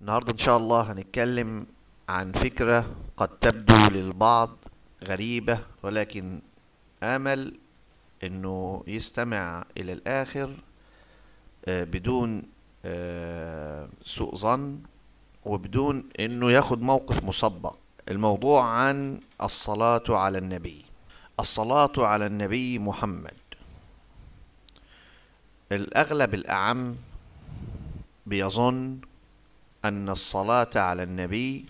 النهارده ان شاء الله هنتكلم عن فكرة قد تبدو للبعض غريبة ولكن امل انه يستمع الى الاخر آه، بدون آه، سوء ظن وبدون انه ياخد موقف مسبق الموضوع عن الصلاة على النبي الصلاة على النبي محمد الأغلب الأعم بيظن أن الصلاة على النبي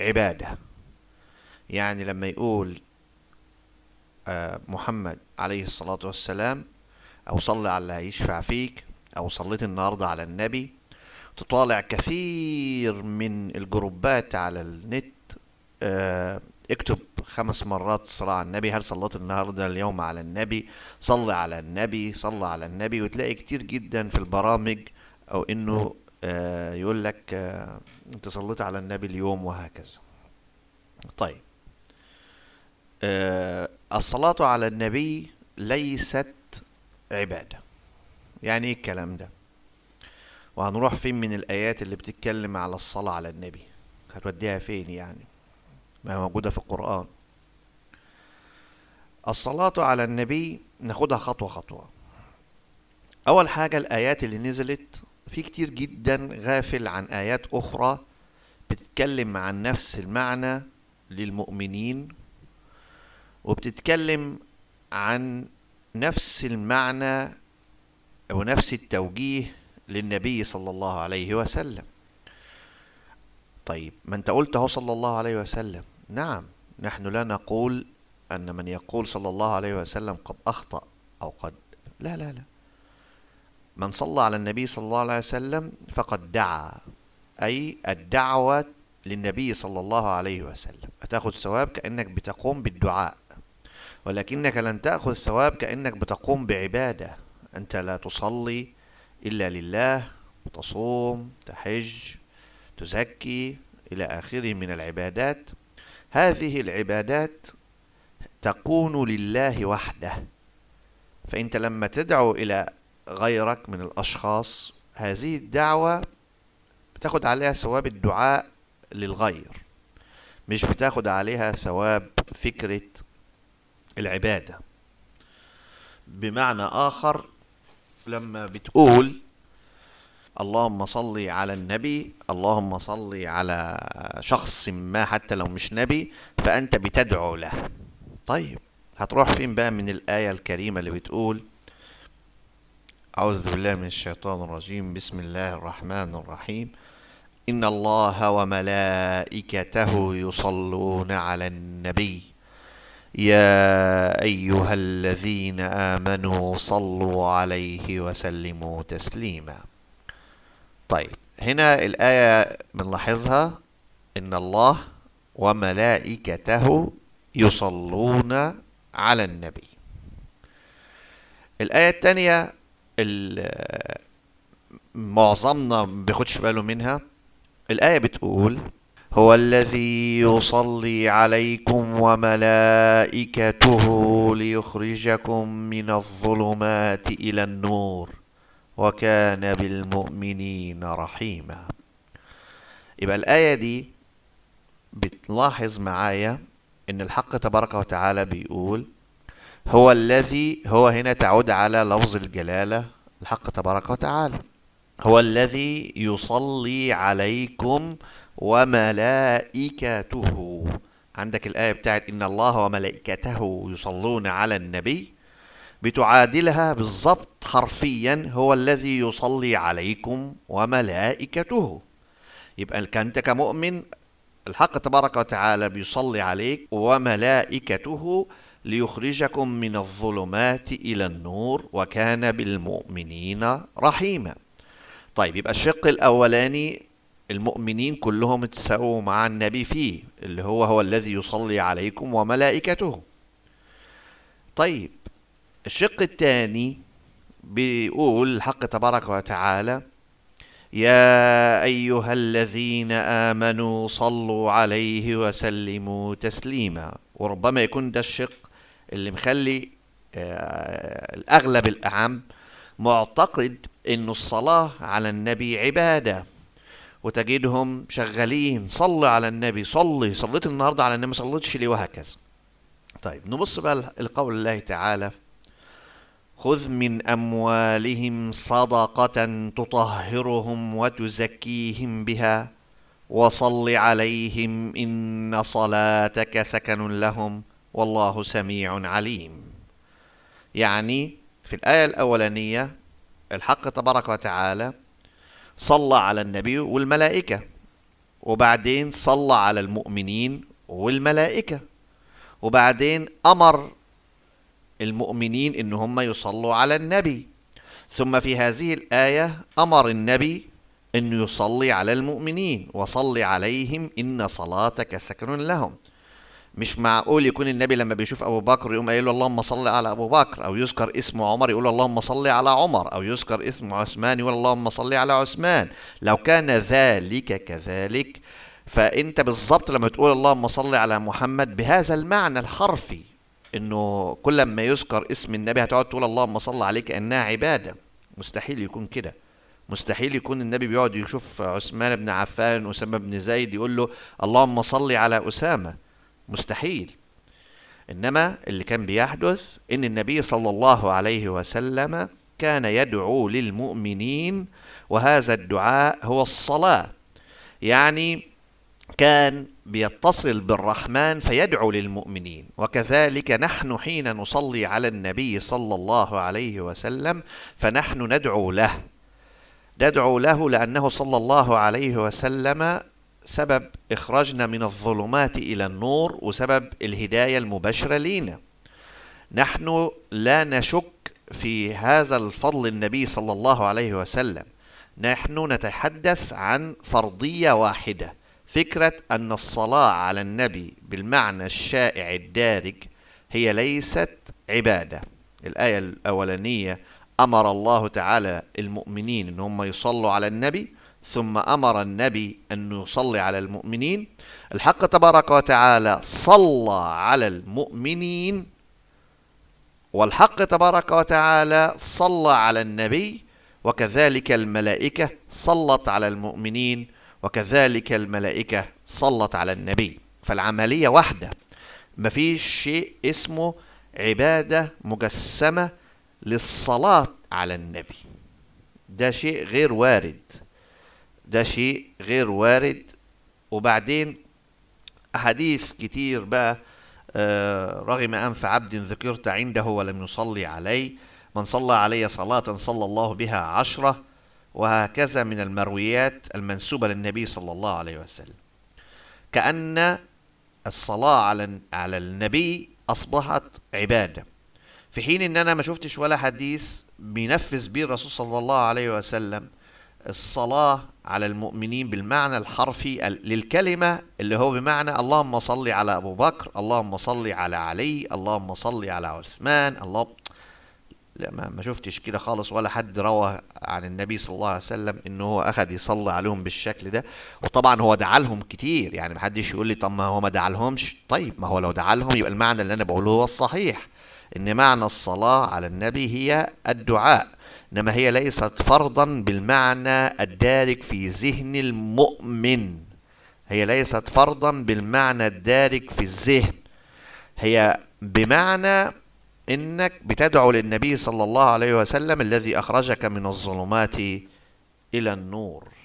عبادة يعني لما يقول آه، محمد عليه الصلاة والسلام أو صلى على يشفع فيك أو صليت النهاردة على النبي تطالع كثير من الجروبات على النت آه، اكتب خمس مرات صلاة على النبي هل صليت النهاردة اليوم على النبي صلي على النبي صلي على النبي وتلاقي كتير جدا في البرامج أو إنه نعم. آه، يقول لك آه، انت صليت على النبي اليوم وهكذا طيب آه، الصلاة على النبي ليست عبادة يعني ايه الكلام ده وهنروح فين من الآيات اللي بتتكلم على الصلاة على النبي هتوديها فين يعني ما هي موجودة في القرآن الصلاة على النبي ناخدها خطوة خطوة أول حاجة الآيات اللي نزلت في كتير جدا غافل عن آيات أخرى بتتكلم عن نفس المعنى للمؤمنين وبتتكلم عن نفس المعنى أو نفس التوجيه للنبي صلى الله عليه وسلم طيب ما انت قلته صلى الله عليه وسلم نعم نحن لا نقول أن من يقول صلى الله عليه وسلم قد أخطأ أو قد لا لا لا من صلى على النبي صلى الله عليه وسلم فقد دعا أي الدعوة للنبي صلى الله عليه وسلم أتأخذ ثواب كأنك بتقوم بالدعاء ولكنك لن تأخذ ثواب كأنك بتقوم بعبادة أنت لا تصلي إلا لله تصوم تحج تزكي إلى آخره من العبادات هذه العبادات تكون لله وحده فأنت لما تدعو إلى غيرك من الأشخاص هذه الدعوة بتاخد عليها ثواب الدعاء للغير مش بتاخد عليها ثواب فكرة العبادة بمعنى آخر لما بتقول اللهم صل على النبي اللهم صل على شخص ما حتى لو مش نبي فأنت بتدعو له طيب هتروح فين بقى من الآية الكريمة اللي بتقول أعوذ بالله من الشيطان الرجيم بسم الله الرحمن الرحيم إن الله وملائكته يصلون على النبي يا أيها الذين آمنوا صلوا عليه وسلموا تسليما طيب هنا الآية بنلاحظها إن الله وملائكته يصلون على النبي الآية الثانية معظمنا ما بياخدش باله منها الآية بتقول هو الذي يصلي عليكم وملائكته ليخرجكم من الظلمات إلى النور وكان بالمؤمنين رحيما يبقى الآية دي بتلاحظ معايا إن الحق تبارك وتعالى بيقول هو الذي هو هنا تعود على لفظ الجلالة الحق تبارك وتعالى هو الذي يصلي عليكم وملائكته عندك الآية بتاعت إن الله وملائكته يصلون على النبي بتعادلها بالضبط حرفيا هو الذي يصلي عليكم وملائكته يبقى أنت كمؤمن الحق تبارك وتعالى بيصلي عليك وملائكته ليخرجكم من الظلمات إلى النور وكان بالمؤمنين رحيما طيب يبقى الشق الأولاني المؤمنين كلهم اتساووا مع النبي فيه اللي هو هو الذي يصلي عليكم وملائكته طيب الشق الثاني بيقول الحق تبارك وتعالى يا أيها الذين آمنوا صلوا عليه وسلموا تسليما وربما يكون ده الشق اللي مخلي آه، الأغلب الأعم معتقد إنه الصلاة على النبي عبادة وتجدهم شغالين صل على النبي صلي صليت النهاردة على النبي صليتش ليه وهكذا طيب نبص بقى لقول الله تعالى خذ من أموالهم صدقة تطهرهم وتزكيهم بها وصل عليهم إن صلاتك سكن لهم ۖ والله سميع عليم يعني في الآية الأولانية الحق تبارك وتعالى صلى على النبي والملائكة وبعدين صلى على المؤمنين والملائكة وبعدين أمر المؤمنين إن هم يصلوا على النبي ثم في هذه الآية أمر النبي أن يصلي على المؤمنين وصلي عليهم إن صلاتك سكن لهم مش معقول يكون النبي لما بيشوف ابو بكر يقوم قايل له اللهم صل على ابو بكر او يذكر اسم عمر يقول اللهم صل على عمر او يذكر اسم عثمان يقول اللهم صل على عثمان لو كان ذلك كذلك فانت بالظبط لما تقول اللهم صل على محمد بهذا المعنى الحرفي انه كل ما يذكر اسم النبي هتقعد تقول اللهم صل عليك انها عباده مستحيل يكون كده مستحيل يكون النبي بيقعد يشوف عثمان بن عفان اسامه بن زيد يقول له اللهم صل على اسامه مستحيل إنما اللي كان بيحدث إن النبي صلى الله عليه وسلم كان يدعو للمؤمنين وهذا الدعاء هو الصلاة يعني كان بيتصل بالرحمن فيدعو للمؤمنين وكذلك نحن حين نصلي على النبي صلى الله عليه وسلم فنحن ندعو له ندعو له لأنه صلى الله عليه وسلم سبب إخراجنا من الظلمات إلى النور وسبب الهداية المباشرة لينا نحن لا نشك في هذا الفضل النبي صلى الله عليه وسلم نحن نتحدث عن فرضية واحدة فكرة أن الصلاة على النبي بالمعنى الشائع الدارج هي ليست عبادة الآية الأولانية أمر الله تعالى المؤمنين أن هم يصلوا على النبي ثم أمر النبي أن يصلي على المؤمنين الحق تبارك وتعالى صلى على المؤمنين والحق تبارك وتعالى صلى على النبي وكذلك الملائكة صلت على المؤمنين وكذلك الملائكة صلت على النبي فالعملية واحدة مفيش شيء اسمه عبادة مجسمة للصلاة على النبي ده شيء غير وارد ده شيء غير وارد وبعدين أحاديث كتير بقى آه، رغم أنف عبد ذكرت عنده ولم يصلي علي من صلى علي صلاة صلى الله بها عشرة وهكذا من المرويات المنسوبة للنبي صلى الله عليه وسلم كأن الصلاة على على النبي أصبحت عبادة في حين إن أنا ما شفتش ولا حديث بينفذ بيه الرسول صلى الله عليه وسلم الصلاة على المؤمنين بالمعنى الحرفي للكلمة اللي هو بمعنى اللهم صل على أبو بكر اللهم صل على علي اللهم صل على عثمان اللهم لا ما شفتش كده خالص ولا حد روى عن النبي صلى الله عليه وسلم ان هو اخذ يصلي عليهم بالشكل ده وطبعا هو دعا لهم كتير يعني ما حدش يقول لي طب ما هو ما دعا لهمش طيب ما هو لو دعا لهم يبقى المعنى اللي انا بقوله هو الصحيح ان معنى الصلاه على النبي هي الدعاء إنما هي ليست فرضا بالمعنى الدارج في ذهن المؤمن هي ليست فرضا بالمعنى الدارج في الذهن هي بمعنى إنك بتدعو للنبي صلى الله عليه وسلم الذي أخرجك من الظلمات إلى النور